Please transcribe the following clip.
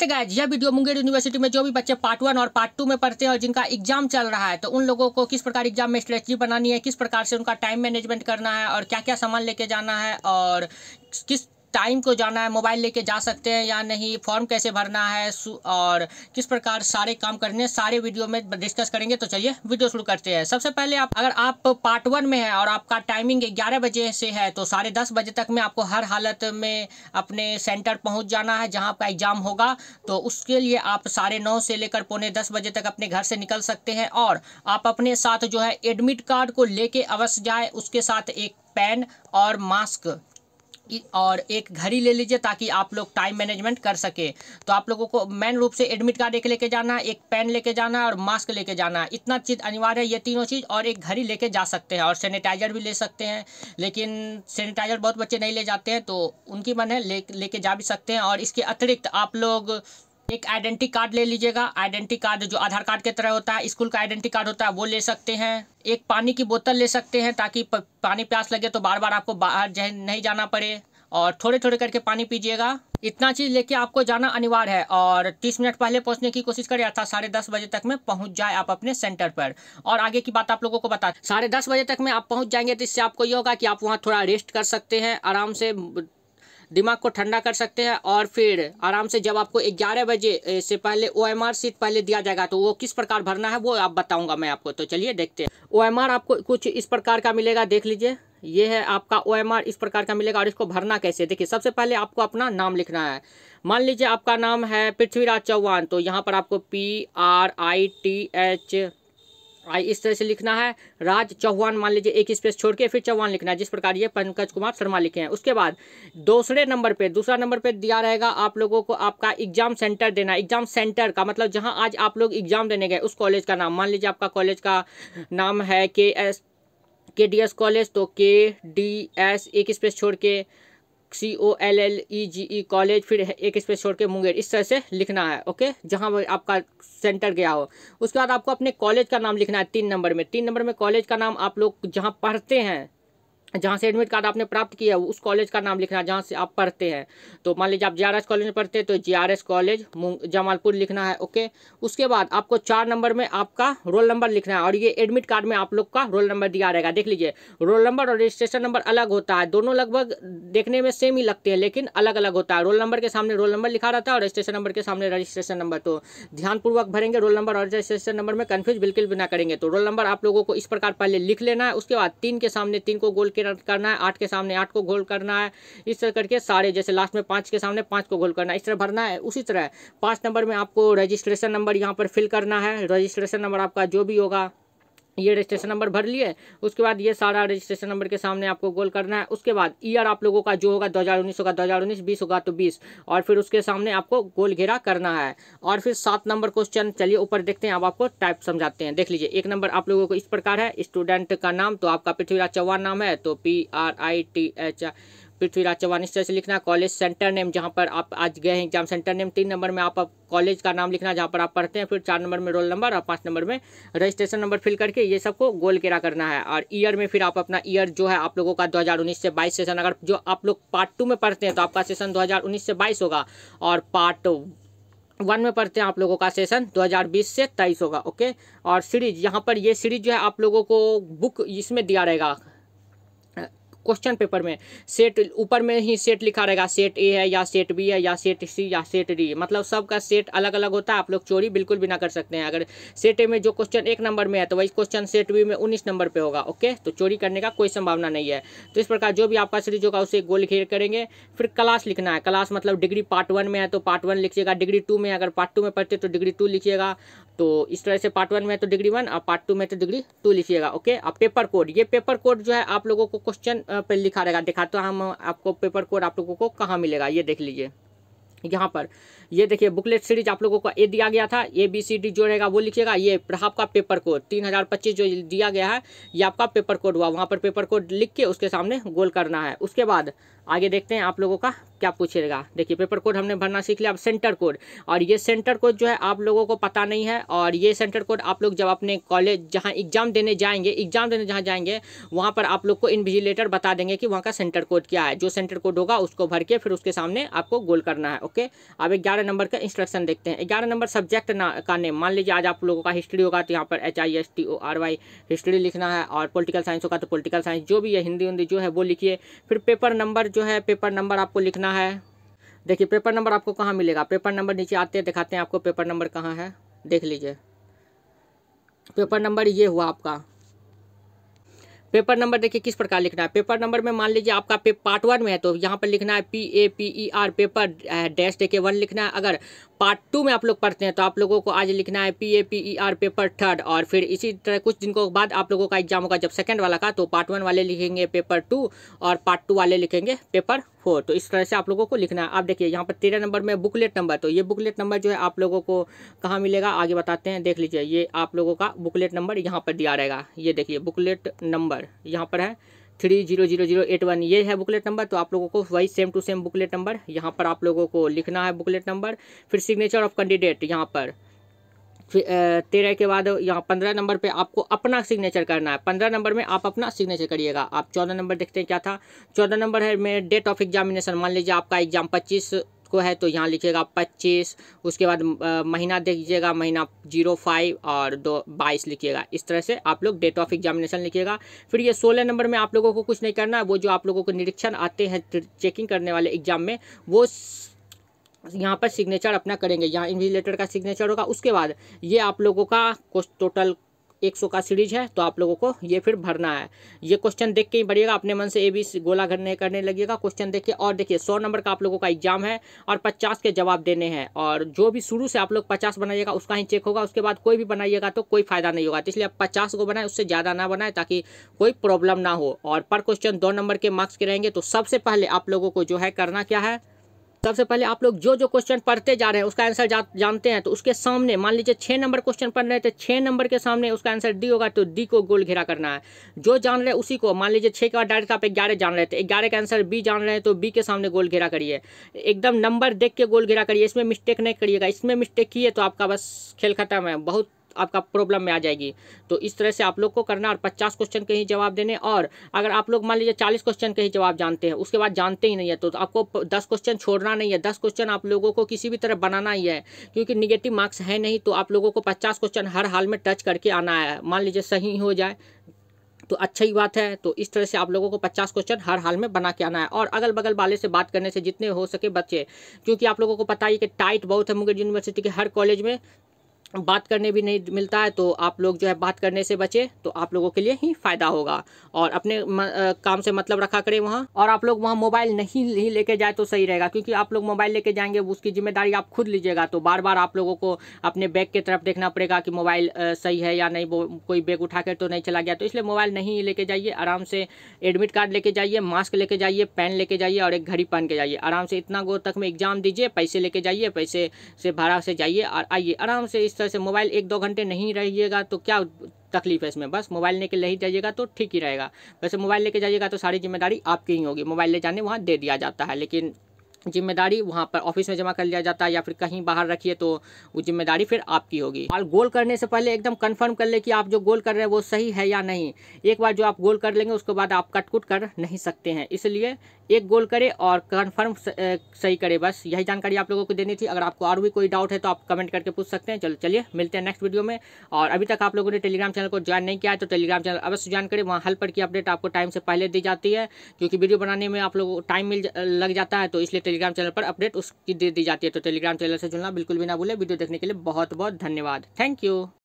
नमस्ते गाइज यह video Munger university में जो भी बच्चे पार्ट वन और पार्ट टू में पढ़ते हैं और जिनका एग्जाम चल रहा है तो उन लोगों को किस प्रकार एग्जाम में स्ट्रेटजी बनानी है किस प्रकार से उनका टाइम मैनेजमेंट करना है और क्या क्या सामान लेके जाना है और किस टाइम को जाना है मोबाइल लेके जा सकते हैं या नहीं फॉर्म कैसे भरना है और किस प्रकार सारे काम करने सारे वीडियो में डिस्कस करेंगे तो चलिए वीडियो शुरू करते हैं सबसे पहले आप अगर आप पार्ट वन में है और आपका टाइमिंग ग्यारह बजे से है तो साढ़े दस बजे तक में आपको हर हालत में अपने सेंटर पहुँच जाना है जहाँ आपका एग्जाम होगा तो उसके लिए आप साढ़े नौ से लेकर पौने दस बजे तक अपने घर से निकल सकते हैं और आप अपने साथ जो है एडमिट कार्ड को लेके अवश्य जाए उसके साथ एक पेन और मास्क और एक घड़ी ले लीजिए ताकि आप लोग टाइम मैनेजमेंट कर सके तो आप लोगों को मेन रूप से एडमिट कार्ड एक लेके जाना एक पेन लेके जाना और मास्क लेके जाना इतना चीज़ अनिवार्य है ये तीनों चीज़ और एक घड़ी लेके जा सकते हैं और सैनिटाइजर भी ले सकते हैं लेकिन सैनिटाइजर बहुत बच्चे नहीं ले जाते हैं तो उनकी मन है ले लेके जा भी सकते हैं और इसके अतिरिक्त आप लोग एक आइडेंटी कार्ड ले लीजिएगा आइडेंटी कार्ड जो आधार कार्ड की तरह होता है स्कूल का आइडेंटी कार्ड होता है वो ले सकते हैं एक पानी की बोतल ले सकते हैं ताकि पानी प्यास लगे तो बार बार आपको बाहर नहीं जाना पड़े और थोड़े थोड़े करके पानी पीजिएगा इतना चीज़ लेके आपको जाना अनिवार्य है और 30 मिनट पहले पहुंचने की कोशिश करें अर्थात साढ़े दस बजे तक में पहुंच जाए आप अपने सेंटर पर और आगे की बात आप लोगों को बता साढ़े दस बजे तक में आप पहुंच जाएंगे तो इससे आपको ये होगा कि आप वहाँ थोड़ा रेस्ट कर सकते हैं आराम से दिमाग को ठंडा कर सकते हैं और फिर आराम से जब आपको ग्यारह बजे से पहले ओ एम आर सीट पहले दिया जाएगा तो वो किस प्रकार भरना है वो आप बताऊंगा मैं आपको तो चलिए देखते हैं ओ एम आर आपको कुछ इस प्रकार का मिलेगा देख लीजिए ये है आपका ओ एम आर इस प्रकार का मिलेगा और इसको भरना कैसे देखिए सबसे पहले आपको अपना नाम लिखना है मान लीजिए आपका नाम है पृथ्वीराज चौहान तो यहाँ पर आपको P R I T H I इस तरह से लिखना है राज चौहान मान लीजिए एक स्पेस छोड़ के फिर चौहान लिखना है जिस प्रकार ये पंकज कुमार शर्मा लिखे हैं उसके बाद दूसरे नंबर पे दूसरा नंबर पे दिया रहेगा आप लोगों को आपका एग्जाम सेंटर देना एग्जाम सेंटर का मतलब जहाँ आज आप लोग एग्जाम देने गए उस कॉलेज का नाम मान लीजिए आपका कॉलेज का नाम है के एस के डी एस कॉलेज तो के डी एस एक स्पेस छोड़ के C O L L E G E college फिर एक स्पेस छोड़ के मुंगेर इस तरह से लिखना है ओके जहाँ आपका सेंटर गया हो उसके बाद आपको अपने कॉलेज का नाम लिखना है तीन नंबर में तीन नंबर में कॉलेज का नाम आप लोग जहाँ पढ़ते हैं जहाँ से एडमिट कार्ड आपने प्राप्त किया है उस कॉलेज का नाम लिखना है जहाँ से आप पढ़ते हैं तो मान लीजिए आप जे कॉलेज में पढ़ते हैं तो जे कॉलेज जमालपुर लिखना है ओके उसके बाद आपको चार नंबर में आपका रोल नंबर लिखना है और ये एडमिट कार्ड में आप लोग का रोल नंबर दिया रहेगा देख लीजिए रोल नंबर और रजिस्ट्रेशन नंबर अलग होता है दोनों लगभग देखने में सेम ही लगते हैं लेकिन अलग अलग होता है रोल नंबर के सामने रोल नंबर लिखा रहता है और रजिस्ट्रेशन नंबर के सामने रजिस्ट्रेशन नंबर तो ध्यानपूर्वक भरेंगे रोल नंबर और रजिस्ट्रेशन नंबर में कन्फ्यूज बिल्कुल भी ना करेंगे तो रोल नंबर आप लोगों को इस प्रकार पहले लिख लेना है उसके बाद तीन के सामने तीन को गोल करना है आठ के सामने आठ को गोल करना है इस तरह करके सारे जैसे लास्ट में पाँच के सामने पाँच को गोल करना है इस तरह भरना है उसी तरह पाँच नंबर में आपको रजिस्ट्रेशन नंबर यहाँ पर फिल करना है रजिस्ट्रेशन नंबर आपका जो भी होगा ये रजिस्ट्रेशन नंबर भर लिए उसके बाद ये सारा रजिस्ट्रेशन नंबर के सामने आपको गोल करना है उसके बाद ईयर e आप लोगों का जो होगा 2019 होगा उन्नीस बीस होगा तो 20 और फिर उसके सामने आपको गोल घेरा करना है और फिर सात नंबर क्वेश्चन चलिए ऊपर देखते हैं अब आपको टाइप समझाते हैं देख लीजिए एक नंबर आप लोगों को इस प्रकार है स्टूडेंट का नाम तो आपका पृथ्वीराज चौहान नाम है तो P R I T H Prithviraj Chauhan इस तरह से लिखना कॉलेज सेंटर नेम जहाँ पर आप आज गए हैं एग्जाम सेंटर नेम तीन नंबर में आप, कॉलेज का नाम लिखना जहाँ पर आप पढ़ते हैं फिर चार नंबर में रोल नंबर और पाँच नंबर में रजिस्ट्रेशन नंबर फिल करके ये सबको गोल केरा करना है और ईयर में फिर आप अपना ईयर जो है आप लोगों का दो से बाईस सेशन अगर जो आप लोग पार्ट टू में पढ़ते हैं तो आपका सेशन दो से बाईस होगा और पार्ट वन में पढ़ते हैं आप लोगों का सेशन 2020 से 23 होगा ओके और सीरीज यहाँ पर ये सीरीज जो है आप लोगों को बुक इसमें दिया रहेगा क्वेश्चन पेपर में सेट ऊपर में ही सेट लिखा रहेगा सेट ए है या सेट बी है या सेट सी या सेट डी मतलब सबका सेट अलग अलग होता है आप लोग चोरी बिल्कुल भी ना कर सकते हैं अगर सेट ए में जो क्वेश्चन एक नंबर में है तो वही क्वेश्चन सेट बी में उन्नीस नंबर पर होगा ओके तो चोरी करने का कोई संभावना नहीं है तो इस प्रकार जो भी आपका सीरीज होगा उसे गोल घेर करेंगे फिर क्लास लिखना है क्लास मतलब डिग्री पार्ट वन में है तो पार्ट वन लिखिएगा डिग्री टू में अगर पार्ट टू में पढ़ते तो डिग्री टू लिखिएगा तो इस तरह से पार्ट वन में तो डिग्री वन और पार्ट टू में तो डिग्री टू लिखिएगा ओके अब पेपर कोड ये पेपर कोड जो है आप लोगों को क्वेश्चन पर लिखा रहेगा दिखा तो हम आपको पेपर कोड आप लोगों को कहाँ मिलेगा ये देख लीजिए यहाँ पर ये देखिए बुकलेट सीरीज आप लोगों को ए दिया गया था ए बी सी डी जो रहेगा वो लिखिएगा ये आपका पेपर कोड तीन हज़ार पच्चीस जो दिया गया है ये आपका पेपर कोड हुआ वहाँ पर पेपर कोड लिख के उसके सामने गोल करना है उसके बाद आगे देखते हैं आप लोगों का क्या पूछेगा देखिए पेपर कोड हमने भरना सीख लिया अब सेंटर कोड और ये सेंटर कोड जो है आप लोगों को पता नहीं है और ये सेंटर कोड आप लोग जब अपने कॉलेज जहाँ एग्जाम देने जाएंगे एग्जाम देने जहाँ जाएंगे वहाँ पर आप लोग को विजिलेटर बता देंगे कि वहाँ का सेंटर कोड क्या है जो सेंटर कोड होगा उसको भर के फिर उसके सामने आपको गोल करना है ओके अब ग्यारह नंबर का इंस्ट्रक्शन देखते हैं ग्यारह नंबर सब्जेक्ट ना, का नेम मान लीजिए आज आप लोगों का हिस्ट्री होगा तो यहाँ पर H I S T O R Y history लिखना है और पोलिटिकल साइंस होगा तो पोलिटिकल साइंस जो भी है हिंदी हिंदी जो है वो लिखिए फिर पेपर नंबर जो है पेपर नंबर आपको लिखना है देखिए पेपर नंबर आपको कहाँ मिलेगा पेपर नंबर नीचे आते हैं दिखाते हैं आपको पेपर नंबर कहाँ है देख लीजिए पेपर नंबर ये हुआ आपका पेपर नंबर देखिए किस प्रकार लिखना है पेपर नंबर में मान लीजिए आपका पे पार्ट वन में है तो यहाँ पर लिखना है P A P E R paper dash देखिए वन लिखना है अगर पार्ट टू में आप लोग पढ़ते हैं तो आप लोगों को आज लिखना है P A P E R paper third और फिर इसी तरह कुछ दिन को बाद आप लोगों का एग्जाम होगा जब सेकेंड वाला का तो पार्ट वन वाले लिखेंगे पेपर टू और पार्ट टू वाले लिखेंगे पेपर फोर तो इस तरह से आप लोगों को लिखना है आप देखिए यहाँ पर तेरह नंबर में बुकलेट नंबर तो ये बुकलेट नंबर जो है आप लोगों को कहाँ मिलेगा आगे बताते हैं देख लीजिए ये आप लोगों का बुकलेट नंबर यहाँ पर दिया रहेगा ये देखिए बुकलेट नंबर नंबर यहाँ पर है three zero zero zero eight one ये है बुकलेट नंबर तो आप लोगों को वही same to same booklet number यहाँ पर आप लोगों को लिखना है बुकलेट नंबर फिर सिग्नेचर ऑफ कैंडिडेट यहाँ पर फिर तेरह के बाद यहाँ पंद्रह नंबर पे आपको अपना सिग्नेचर करना है पंद्रह नंबर में आप अपना सिग्नेचर करिएगा आप चौदह नंबर देखते हैं क्या था चौदह नंबर है में डेट ऑफ एग्जामिनेशन मान लीजिए आपका एग्जाम पच्चीस को है तो यहाँ लिखिएगा पच्चीस उसके बाद महीना देख लीजिएगा महीना जीरो फाइव और दो बाईस लिखिएगा इस तरह से आप लोग डेट ऑफ एग्जामिनेशन लिखिएगा फिर ये सोलह नंबर में आप लोगों को कुछ नहीं करना है वो जो आप लोगों को निरीक्षण आते हैं चेकिंग करने वाले एग्जाम में वो यहाँ पर सिग्नेचर अपना करेंगे यहाँ इन्विजिलेटर का सिग्नेचर होगा उसके बाद ये आप लोगों का टोटल एक सौ का सीरीज है तो आप लोगों को ये फिर भरना है ये क्वेश्चन देख के ही बढ़िएगा अपने मन से ए बी गोला घरने करने लगेगा क्वेश्चन देख के और देखिए सौ नंबर का आप लोगों का एग्जाम है और पचास के जवाब देने हैं और जो भी शुरू से आप लोग पचास बनाइएगा उसका ही चेक होगा उसके बाद कोई भी बनाइएगा तो कोई फायदा नहीं होगा तो इसलिए आप पचास को बनाए उससे ज़्यादा ना बनाए ताकि कोई प्रॉब्लम ना हो और पर क्वेश्चन दो नंबर के मार्क्स के रहेंगे तो सबसे पहले आप लोगों को जो है करना क्या है सबसे पहले आप लोग जो जो क्वेश्चन पढ़ते जा रहे हैं उसका आंसर जा, जानते हैं तो उसके सामने मान लीजिए छः नंबर क्वेश्चन पढ़ रहे हैं तो छः नंबर के सामने उसका आंसर डी होगा तो डी को गोल घेरा करना है जो जान रहे हैं उसी को मान लीजिए छः के बाद डायरेक्ट आप ग्यारह जान रहे थे तो ग्यारह का आंसर बी जान रहे हैं तो बी के सामने गोल घेरा करिए एकदम नंबर देख के गोल घेरा करिए इसमें मिस्टेक नहीं करिएगा इसमें मिस्टेक किए तो आपका बस खेल खत्म है बहुत आपका प्रॉब्लम में आ जाएगी तो इस तरह से आप लोग को करना और पचास क्वेश्चन के ही जवाब देने और अगर आप लोग मान लीजिए चालीस क्वेश्चन के ही जवाब जानते हैं उसके बाद जानते ही नहीं है तो, आपको दस क्वेश्चन छोड़ना नहीं है दस क्वेश्चन आप लोगों को किसी भी तरह बनाना ही है क्योंकि निगेटिव मार्क्स है नहीं तो आप लोगों को पचास क्वेश्चन हर हाल में टच करके आना है मान लीजिए सही हो जाए तो अच्छा ही बात है तो इस तरह से आप लोगों को पचास क्वेश्चन हर हाल में बना के आना है और अगल बगल वाले से बात करने से जितने हो सके बच्चे क्योंकि आप लोगों को पता ही कि टाइट बहुत है मुंगेर यूनिवर्सिटी के हर कॉलेज में बात करने भी नहीं मिलता है तो आप लोग जो है बात करने से बचे तो आप लोगों के लिए ही फ़ायदा होगा और अपने म, आ, काम से मतलब रखा करें वहाँ और आप लोग वहाँ मोबाइल नहीं ही लेके जाए तो सही रहेगा क्योंकि आप लोग मोबाइल लेके जाएंगे उसकी जिम्मेदारी आप खुद लीजिएगा तो बार बार आप लोगों को अपने बैग की तरफ देखना पड़ेगा कि मोबाइल सही है या नहीं कोई बैग उठा तो नहीं चला गया तो इसलिए मोबाइल नहीं लेके जाइए आराम से एडमिट कार्ड लेके जाइए मास्क लेके जाइए पेन लेके जाइए और एक घड़ी पहन के जाइए आराम से इतना गो तक में एग्जाम दीजिए पैसे लेके जाइए पैसे से भाड़ा से जाइए और आइए आराम से इस तरह से मोबाइल एक दो घंटे नहीं रहिएगा तो क्या तकलीफ है इसमें बस मोबाइल लेके ले ही जाइएगा तो ठीक ही रहेगा वैसे मोबाइल लेके जाइएगा तो सारी जिम्मेदारी आपकी ही होगी मोबाइल ले जाने वहाँ दे दिया जाता है लेकिन जिम्मेदारी वहाँ पर ऑफिस में जमा कर लिया जाता है या फिर कहीं बाहर रखिए तो वो जिम्मेदारी फिर आपकी होगी और गोल करने से पहले एकदम कंफर्म कर ले कि आप जो गोल कर रहे हैं वो सही है या नहीं एक बार जो आप गोल कर लेंगे उसके बाद आप कटकुट कर नहीं सकते हैं इसलिए एक गोल करें और कन्फर्म सही करें बस यही जानकारी आप लोगों को देनी थी अगर आपको और भी कोई डाउट है तो आप कमेंट करके पूछ सकते हैं चलो चलिए मिलते हैं नेक्स्ट वीडियो में और अभी तक आप लोगों ने टेलीग्राम चैनल को ज्वाइन नहीं किया है तो टेलीग्राम चैनल अवश्य ज्वाइन करें वहाँ पर की अपडेट आपको टाइम से पहले दी जाती है क्योंकि वीडियो बनाने में आप लोगों को टाइम मिल लग जाता है तो इसलिए टेलीग्राम चैनल पर अपडेट उसकी दे दी जाती है तो टेलीग्राम चैनल से जुड़ना बिल्कुल भी ना भूलें वीडियो देखने के लिए बहुत बहुत धन्यवाद थैंक यू